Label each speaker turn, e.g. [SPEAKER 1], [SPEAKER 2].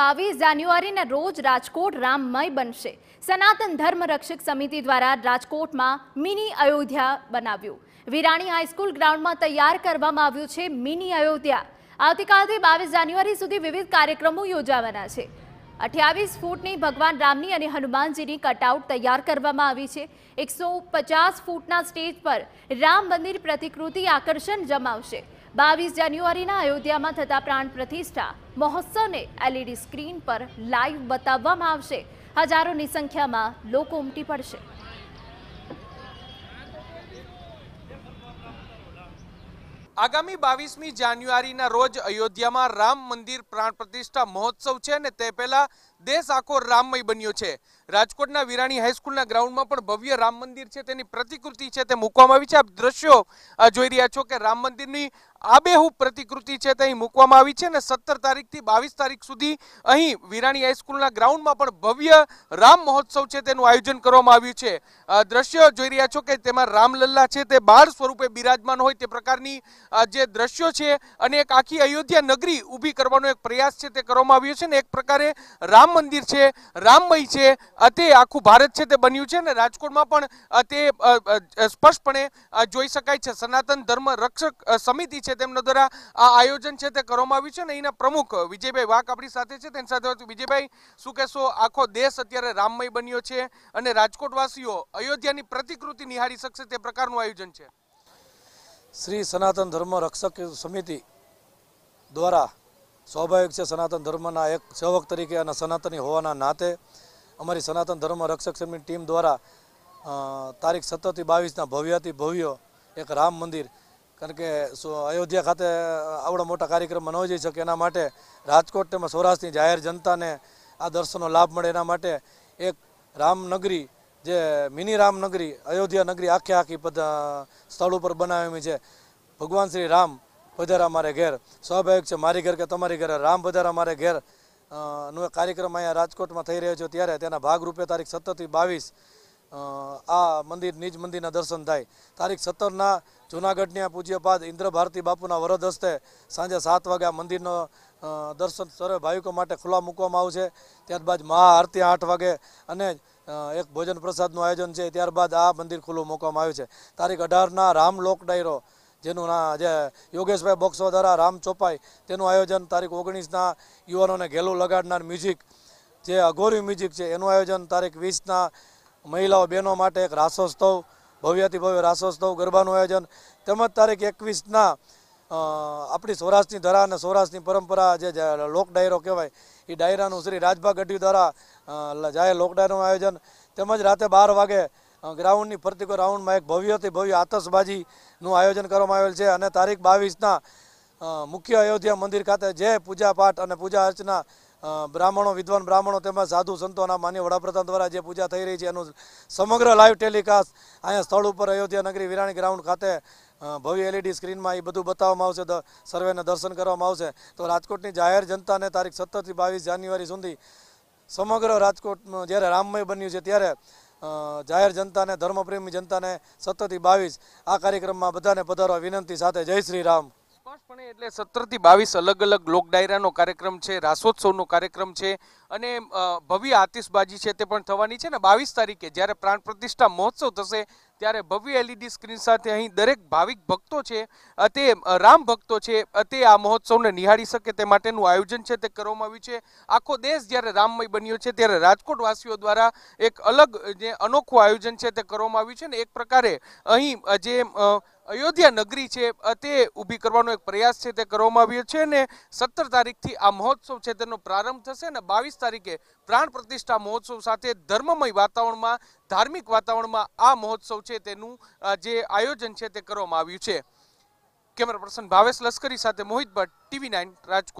[SPEAKER 1] બાવીસ જાન્યુઆરીના રોજ રાજકોટ રામમય બનશે સનાતન ધર્મ રક્ષક સમિતિ દ્વારા રાજકોટમાં મિની અયોધ્યા બનાવ્યું વિરાણી હાઈસ્કૂલ ગ્રાઉન્ડમાં તૈયાર કરવામાં આવ્યું છે મિની અયોધ્યા આવતીકાલથી બાવીસ જાન્યુઆરી સુધી વિવિધ કાર્યક્રમો યોજાવાના છે અઠ્યાવીસ ફૂટની ભગવાન રામની અને હનુમાનજીની કટઆઉટ તૈયાર કરવામાં આવી છે એકસો પચાસ ફૂટના સ્ટેજ પર રામ મંદિર પ્રતિકૃતિ આકર્ષણ જમાવશે બાવીસ જાન્યુઆરીના અયોધ્યામાં થતા પ્રાણ પ્રતિષ્ઠા મહોત્સવને એલઈડી સ્ક્રીન પર લાઈવ બતાવવામાં આવશે હજારોની સંખ્યામાં લોકો ઉમટી પડશે
[SPEAKER 2] આગામી બાવીસમી જાન્યુઆરીના રોજ અયોધ્યામાં રામ મંદિર પ્રાણ પ્રતિષ્ઠા મહોત્સવ છે અને તે પહેલા દેશ આખો રામમય બન્યો છે રાજકોટના વિરાણી હાઈસ્કૂલના ગ્રાઉન્ડમાં પણ ભવ્ય રામ મંદિર છે તેની પ્રતિકૃતિ છે તે મૂકવામાં આવી છે આપ દ્રશ્યો જોઈ રહ્યા છો કે રામ મંદિરની આબેહૂબ પ્રતિકૃતિ છે તે અહીં મૂકવામાં આવી છે અને સત્તર તારીખથી બાવીસ તારીખ સુધી અહીં વિરાણી હાઈસ્કૂલના ગ્રાઉન્ડમાં પણ ભવ્ય રામ મહોત્સવ છે તેનું આયોજન કરવામાં આવ્યું છે દ્રશ્યો જોઈ રહ્યા છો કે તેમાં રામલલ્લા છે તે બાળ સ્વરૂપે બિરાજમાન હોય તે પ્રકારની જે દ્રશ્યો છે અને એક આખી અયોધ્યા નગરી ઊભી કરવાનો એક પ્રયાસ છે તે કરવામાં આવ્યો છે ને એક પ્રકારે રામ રામ મંદિર છે રામમય છે તે આખું ભારત છે તે બન્યું છે અને રાજકોટમાં પણ તે સ્પષ્ટપણે જોઈ શકાય છે સનાતન ધર્મ રક્ષક સમિતિ છે તેમના દ્વારા આ આયોજન છે તે કરવામાં આવ્યું છે અને એના પ્રમુખ વિજયભાઈ વાઘ આપણી સાથે છે તેની સાથે વિજયભાઈ શું કહેશો આખો દેશ અત્યારે રામમય બન્યો છે અને રાજકોટવાસીઓ અયોધ્યાની પ્રતિકૃતિ નિહાળી શકશે તે પ્રકારનું આયોજન છે
[SPEAKER 3] શ્રી સનાતન ધર્મ રક્ષક સમિતિ દ્વારા સ્વાભાવિક છે સનાતન ધર્મના એક સેવક તરીકે અને સનાતની હોવાના નાતે અમારી સનાતન ધર્મ રક્ષક સમિતિ ટીમ દ્વારા તારીખ સત્તરથી બાવીસના ભવ્યાથી ભવ્ય એક રામ મંદિર કારણ કે અયોધ્યા ખાતે આવડો મોટા કાર્યક્રમ ન જઈ શકે એના માટે રાજકોટ તેમજ સૌરાષ્ટ્રની જાહેર જનતાને આ દર્શનનો લાભ મળે એના માટે એક રામનગરી જે મિની રામનગરી અયોધ્યા નગરી આખે આખી સ્થળ ઉપર બનાવેલી છે ભગવાન શ્રી રામ વધારા અમારે ઘેર સ્વાભાવિક છે મારી ઘર કે તમારી ઘરે રામ વધારા અમારે ઘેર નો કાર્યક્રમ અહીંયા રાજકોટમાં થઈ રહ્યો છે ત્યારે તેના ભાગરૂપે તારીખ સત્તરથી બાવીસ આ મંદિર નિજ મંદિરના દર્શન થાય તારીખ સત્તરના જૂનાગઢની પૂજ્યપાદ ઇન્દ્ર ભારતી બાપુના વરદ હસ્તે સાંજે સાત વાગે આ મંદિરનો દર્શન સર્વે ભાવિકો માટે ખુલ્લા મૂકવામાં આવશે ત્યારબાદ મહાઆરતી આઠ વાગે અને એક ભોજન પ્રસાદનું આયોજન છે ત્યારબાદ આ મંદિર ખુલ્લું મૂકવામાં આવ્યું છે તારીખ અઢારના રામ લોક ડાયરો જેનું ના જે યોગેશભાઈ બોક્સો દ્વારા રામ ચોપાઈ તેનું આયોજન તારીખ ઓગણીસના યુવાનોને ઘેલું લગાડનાર મ્યુઝિક જે અઘોરી મ્યુઝિક છે એનું આયોજન તારીખ વીસના મહિલાઓ બહેનો માટે એક રાસોત્સવ ભવ્યથી ભવ્ય રાસોત્સવ ગરબાનું આયોજન તેમજ તારીખ એકવીસના આપણી સૌરાષ્ટ્રની ધરા અને સૌરાષ્ટ્રની પરંપરા જે લોક ડાયરો કહેવાય એ ડાયરાનું શ્રી રાજભા ગઢવી દ્વારા જાહેર લોક ડાયરાનું આયોજન તેમજ રાતે બાર વાગે ગ્રાઉન્ડની ફરતીકો રાઉન્ડમાં એક ભવ્યથી ભવ્ય આતશબાજીનું આયોજન કરવામાં આવેલ છે અને તારીખ બાવીસના મુખ્ય અયોધ્યા મંદિર ખાતે જે પૂજાપાઠ અને પૂજા અર્ચના બ્રાહ્મણો વિદ્વાન બ્રાહ્મણો તેમજ સાધુ સંતોના માન્ય વડાપ્રધાન દ્વારા જે પૂજા થઈ રહી છે એનું સમગ્ર લાઈવ ટેલિકાસ્ટ અહીંયા સ્થળ ઉપર અયોધ્યા નગરી વિરાણી ગ્રાઉન્ડ ખાતે ભવ્ય એલઈડી સ્ક્રીનમાં એ બધું બતાવવામાં આવશે સર્વેને દર્શન કરવામાં આવશે તો રાજકોટની જાહેર જનતાને તારીખ સત્તરથી બાવીસ જાન્યુઆરી સુધી સમગ્ર રાજકોટમાં જ્યારે રામમય બન્યું છે ત્યારે જાહેર જનતાને ધર્મપ્રેમી જનતાને સત્તરથી બાવીસ આ કાર્યક્રમમાં બધાને પધારવા વિનંતી સાથે જય શ્રી રામ
[SPEAKER 2] સ્પષ્ટપણે એટલે સત્તરથી બાવીસ અલગ અલગ લોક ડાયરાનો કાર્યક્રમ છે રાસોત્સવનો કાર્યક્રમ છે અને ભવ્ય આતિશબાજી છે તે પણ થવાની છે ને બાવીસ તારીખે જ્યારે પ્રાણ પ્રતિષ્ઠા મહોત્સવ થશે ત્યારે ભવ્ય એલઈડી સ્ક્રીન સાથે અહીં દરેક ભાવિક ભક્તો છે તે રામ ભક્તો છે તે આ મહોત્સવને નિહાળી શકે તે માટેનું આયોજન છે તે કરવામાં આવ્યું છે આખો દેશ જ્યારે રામમય બન્યો છે ત્યારે રાજકોટવાસીઓ દ્વારા એક અલગ જે અનોખું આયોજન છે તે કરવામાં આવ્યું છે ને એક પ્રકારે અહીં જે અયોધ્યા નગરી છે તે ઊભી કરવાનો એક પ્રયાસ છે તે કરવામાં આવ્યો છે અને સત્તર તારીખથી આ મહોત્સવ છે તેનો પ્રારંભ થશે અને બાવીસ તારીખે પ્રાણ પ્રતિષ્ઠા મહોત્સવ સાથે ધર્મમય વાતાવરણમાં ધાર્મિક વાતાવરણમાં આ મહોત્સવ છે તેનું જે આયોજન છે તે કરવામાં આવ્યું છે કેમેરા પર્સન ભાવેશ લશ્કરી સાથે મોહિત ભટ્ટ ટીવી નાઇન રાજકોટ